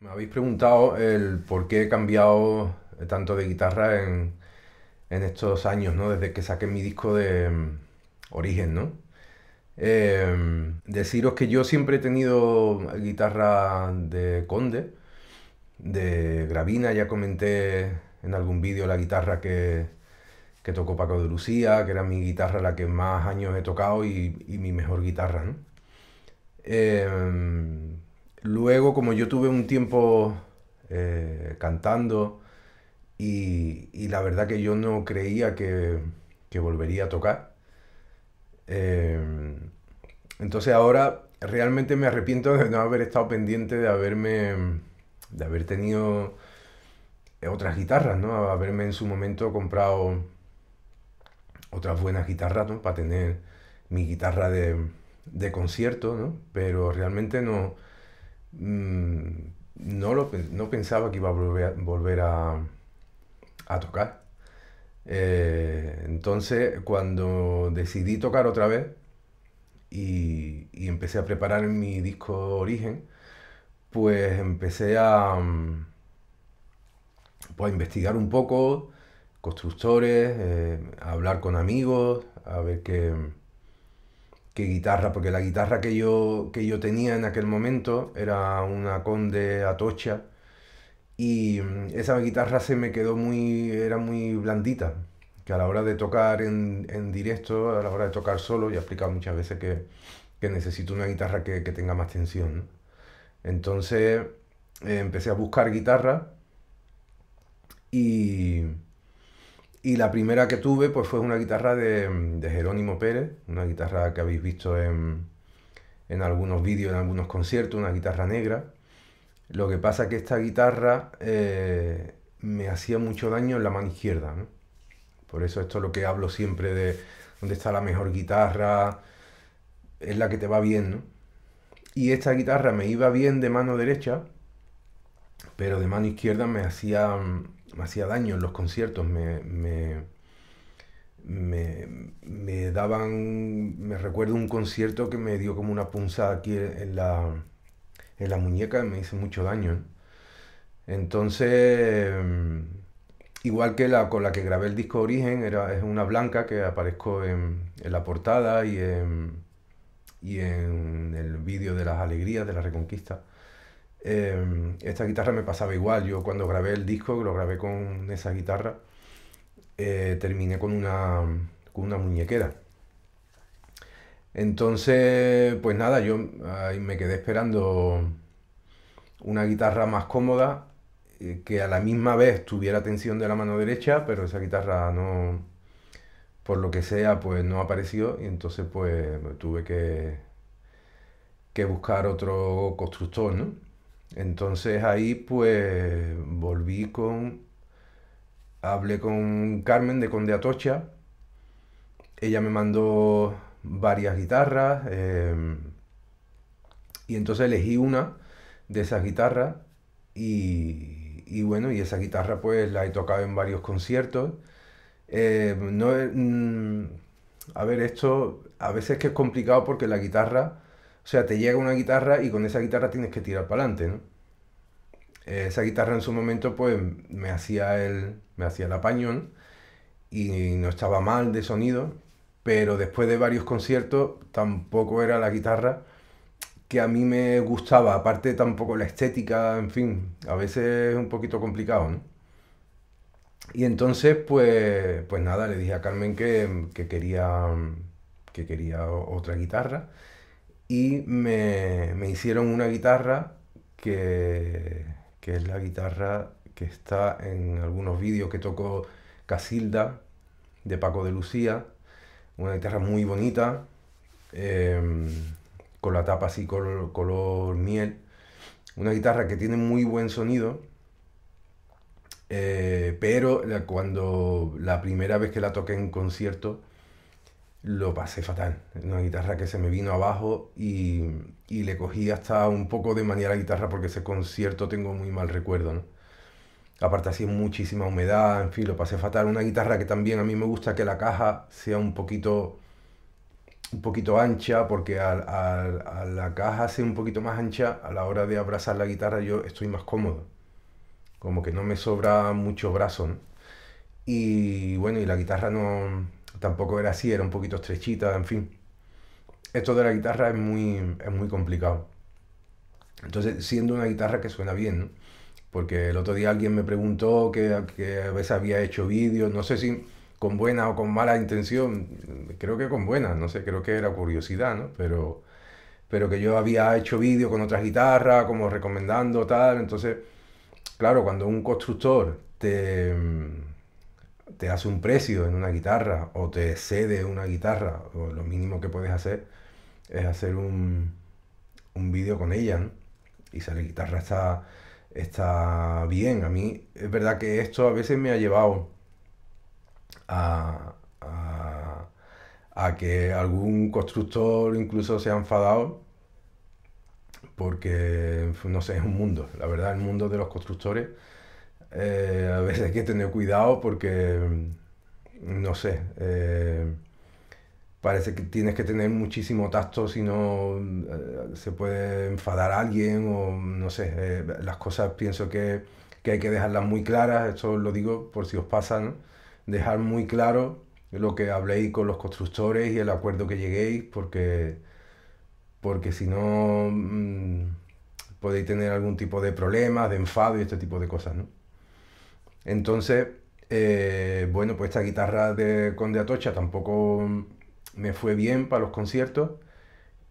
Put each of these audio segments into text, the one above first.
Me habéis preguntado el por qué he cambiado eh, tanto de guitarra en, estos años, ¿no? Desde que saqué mi disco de mm, Origen, em, deciros que yo siempre he tenido guitarra de Conde, de Gravina, ya comenté en algún vídeo la guitarra que, tocó Paco de Lucía, que era mi guitarra la que más años he tocado y, mi mejor guitarra, em, Luego, como yo tuve un tiempo eh, cantando y, la verdad que yo no creía que, volvería a tocar, eh, entonces ahora realmente me arrepiento de no haber estado pendiente de haberme, de haber tenido eh, otras guitarras, ¿no? Haberme en su momento comprado otras buenas guitarras, ¿no? Para tener mi guitarra de, de concierto, ¿no? Pero realmente no, Mm, no, no pensaba que iba a volver, a, tocar. Eh, entonces, cuando decidí tocar otra vez y, empecé a preparar mi disco Origen, pues empecé a, mm, pues investigar un poco, constructores, eh, a hablar con amigos, a ver qué que guitarra, porque la guitarra que yo, que yo tenía en aquel momento era una Conde Atocha y mm, esa guitarra se me quedó muy, era muy blandita, que a la hora de tocar en, en directo, a la hora de tocar solo, ya he explicado muchas veces que, que necesito una guitarra que, tenga más tensión. Entonces eh, empecé a buscar guitarra y y la primera que tuve pues fue una guitarra de, Jerónimo Pérez, una guitarra que habéis visto en, algunos vídeos, en algunos conciertos, una guitarra negra. Lo que pasa que esta guitarra eh, me hacía mucho daño en la mano izquierda. Por eso esto es lo que hablo siempre de dónde está la mejor guitarra, es la que te va bien. ¿no? Y esta guitarra me iba bien de mano derecha, pero de mano izquierda me hacía me hacía daño en los conciertos, me, daban, me recuerdo un concierto que me dio como una punzada aquí en la, en la muñeca, me hizo mucho daño. Entonces, igual que la con la que grabé el disco Origen, era, es una blanca que aparezco en, la portada y en, y en el vídeo de las alegrías de la Reconquista. Em, esta guitarra me pasaba igual, yo cuando grabé el disco, lo grabé con esa guitarra, eh, terminé con una, muñequera. Entonces, pues nada, yo me quedé esperando una guitarra más cómoda, eh, que a la misma vez tuviera tensión de la mano derecha, pero esa guitarra no, por lo que sea, pues no apareció y entonces pues tuve que, que buscar otro constructor, entonces ahí pues volví con, hablé con Carmen de Conde Atocha, ella me mandó varias guitarras em, y entonces elegí una de esas guitarras y, bueno, y esa guitarra pues la he tocado en varios conciertos. Em, no, em, a ver, esto a veces que es complicado porque la guitarra o sea, te llega una guitarra y con esa guitarra tienes que tirar para adelante, ¿no? Eh, esa guitarra en su momento, pues, me hacía el, me hacía el apañón y no estaba mal de sonido, pero después de varios conciertos tampoco era la guitarra que a mí me gustaba, aparte tampoco la estética, en fin, a veces es un poquito complicado, ¿no? Y entonces, pues, pues nada, le dije a Carmen que, que, quería, que quería otra guitarra y me, hicieron una guitarra que, es la guitarra que está en algunos vídeos que tocó Casilda de Paco de Lucía, una guitarra muy bonita, em, con la tapa así color, miel, una guitarra que tiene muy buen sonido. Eh, pero cuando la primera vez que la toqué en concierto lo pasé fatal. Una guitarra que se me vino abajo y, le cogí hasta un poco de manía a la guitarra porque ese concierto tengo muy mal recuerdo, Aparte así muchísima humedad, en fin, lo pasé fatal. Una guitarra que también a mí me gusta que la caja sea un poquito un poquito ancha porque a, la caja sea un poquito más ancha a la hora de abrazar la guitarra yo estoy más cómodo. Como que no me sobra mucho brazo, Y bueno, y la guitarra no, tampoco era así, era un poquito estrechita, en fin. Esto de la guitarra es muy, muy complicado. Entonces, siendo una guitarra que suena bien, porque el otro día alguien me preguntó que, a veces había hecho vídeos, no sé si con buena o con mala intención, creo que con buena, no sé, creo que era curiosidad, ¿no? Pero, pero que yo había hecho vídeos con otras guitarras, como recomendando tal, entonces, claro, cuando un constructor te te hace un precio en una guitarra o te cede una guitarra, o lo mínimo que puedes hacer es hacer un, vídeo con ella, Y si la guitarra está, está bien, a mí es verdad que esto a veces me ha llevado a, a que algún constructor incluso se ha enfadado porque, no sé, es un mundo, la verdad, el mundo de los constructores eh, a veces hay que tener cuidado porque, no sé, eh, parece que tienes que tener muchísimo tacto, si no eh, se puede enfadar a alguien o no sé, las cosas pienso que, hay que dejarlas muy claras, esto lo digo por si os pasa, dejar muy claro lo que habléis con los constructores y el acuerdo que lleguéis porque, porque si no... Mm, podéis tener algún tipo de problemas, de enfado y este tipo de cosas, ¿no? Entonces, eh, bueno, pues esta guitarra de Conde Atocha tampoco me fue bien para los conciertos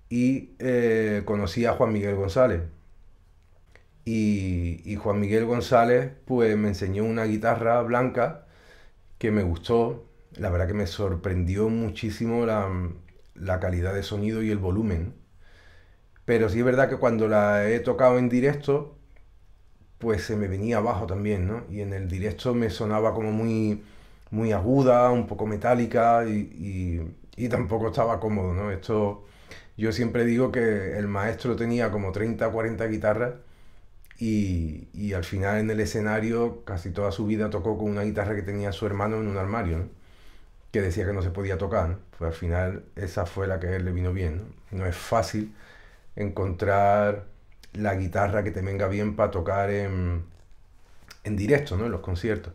y eh, conocí a Juan Miguel González. Y, Juan Miguel González pues me enseñó una guitarra blanca que me gustó. La verdad que me sorprendió muchísimo la, la calidad de sonido y el volumen. Pero sí es verdad que cuando la he tocado en directo, pues se me venía abajo también, ¿no? Y en el directo me sonaba como muy, muy aguda, un poco metálica y, tampoco estaba cómodo, ¿no? Esto, yo siempre digo que el maestro tenía como 30 40 guitarras y, al final en el escenario casi toda su vida tocó con una guitarra que tenía su hermano en un armario, ¿no? que decía que no se podía tocar. Pues al final esa fue la que él le vino bien. ¿no? no es fácil encontrar la guitarra que te venga bien para tocar en, en directo, ¿no? En los conciertos.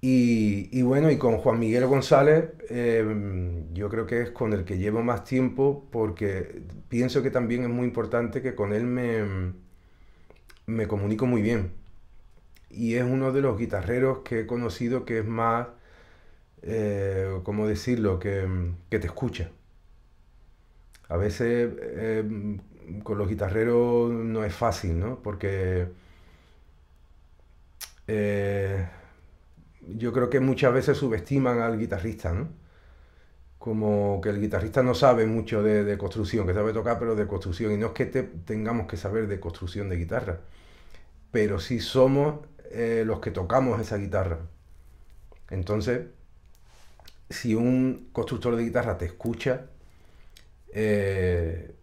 Y, bueno, y con Juan Miguel González, em, yo creo que es con el que llevo más tiempo porque pienso que también es muy importante que con él me, me comunico muy bien. Y es uno de los guitarreros que he conocido que es más, eh, ¿cómo decirlo?, que, te escucha. A veces em, con los guitarreros no es fácil, ¿no? Porque eh, yo creo que muchas veces subestiman al guitarrista, ¿no? Como que el guitarrista no sabe mucho de, construcción, que sabe tocar, pero de construcción. Y no es que tengamos que saber de construcción de guitarra, pero sí somos eh, los que tocamos esa guitarra. Entonces, si un constructor de guitarra te escucha, eh,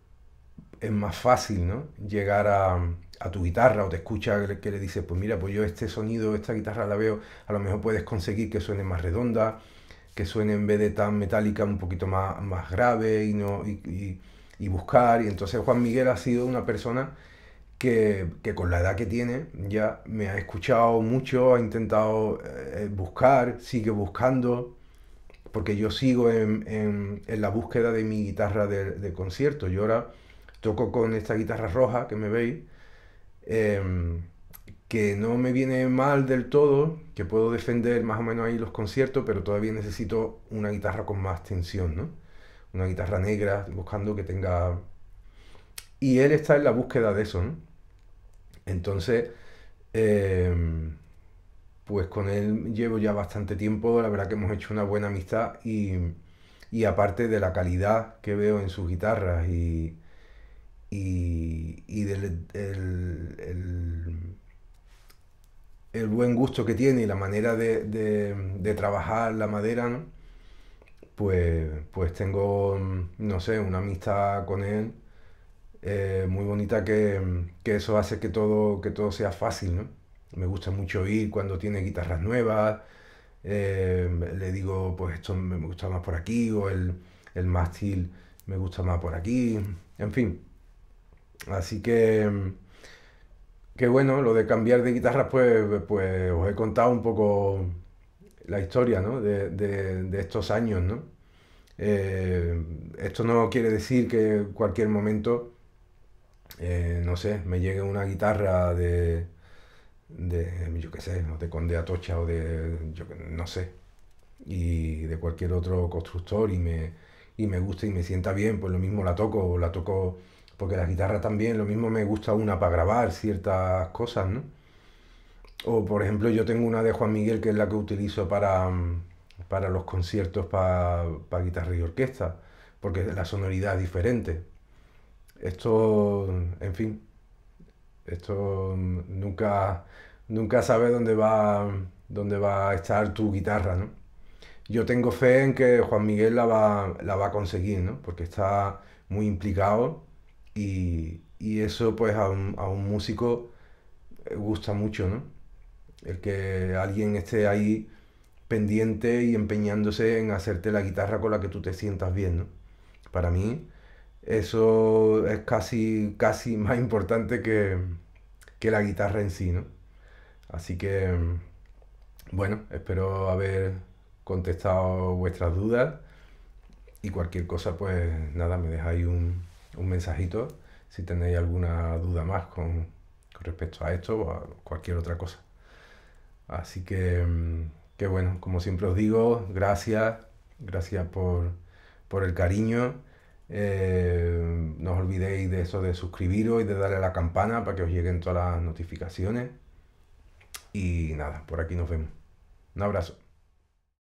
es más fácil ¿no? llegar a, tu guitarra o te escucha que le dices, pues mira, pues yo este sonido, esta guitarra la veo, a lo mejor puedes conseguir que suene más redonda, que suene en vez de tan metálica un poquito más, más grave y, no, y, buscar. Y entonces Juan Miguel ha sido una persona que, con la edad que tiene ya me ha escuchado mucho, ha intentado eh, eh, buscar, sigue buscando, porque yo sigo en, la búsqueda de mi guitarra de, concierto. Yo ahora toco con esta guitarra roja que me veis, em, que no me viene mal del todo, que puedo defender más o menos ahí los conciertos, pero todavía necesito una guitarra con más tensión, ¿no? Una guitarra negra, buscando que tenga... Y él está en la búsqueda de eso, ¿no? Entonces, em, pues con él llevo ya bastante tiempo, la verdad que hemos hecho una buena amistad y, y aparte de la calidad que veo en sus guitarras y, y, el, buen gusto que tiene y la manera de, trabajar la madera, pues, pues tengo, no sé, una amistad con él eh, muy bonita que, eso hace que todo, que todo sea fácil, Me gusta mucho ir cuando tiene guitarras nuevas, eh, le digo, pues esto me gusta más por aquí, o el, el mástil me gusta más por aquí, en fin. Así que, bueno, lo de cambiar de guitarras, pues, pues, os he contado un poco la historia ¿no? de, estos años. ¿no? Eh, esto no quiere decir que cualquier momento, eh, no sé, me llegue una guitarra de, de yo qué sé, de Conde Atocha o de, yo, no sé, y de cualquier otro constructor y me, y me gusta y me sienta bien, pues lo mismo la toco, la toco porque la guitarra también, lo mismo me gusta una para grabar ciertas cosas, ¿no? O por ejemplo, yo tengo una de Juan Miguel que es la que utilizo para, mm, para los conciertos para, guitarra y orquesta, porque la sonoridad es diferente. Esto, en fin, esto mm, nunca, nunca sabes dónde va, dónde va a estar tu guitarra, ¿no? Yo tengo fe en que Juan Miguel la va, la va a conseguir, ¿no? Porque está muy implicado y, eso pues a un, músico eh, gusta mucho, ¿no? El que alguien esté ahí pendiente y empeñándose en hacerte la guitarra con la que tú te sientas bien, ¿no? Para mí eso es casi, casi más importante que, que la guitarra en sí, ¿no? Así que, bueno, espero haber contestado vuestras dudas y cualquier cosa, pues nada, me dejáis un, un mensajito si tenéis alguna duda más con, respecto a esto o a cualquier otra cosa. Así que, mm, que bueno, como siempre os digo, gracias, gracias por, por el cariño. Eh, no os olvidéis de eso de suscribiros y de darle a la campana para que os lleguen todas las notificaciones. Y nada, por aquí nos vemos. Un abrazo.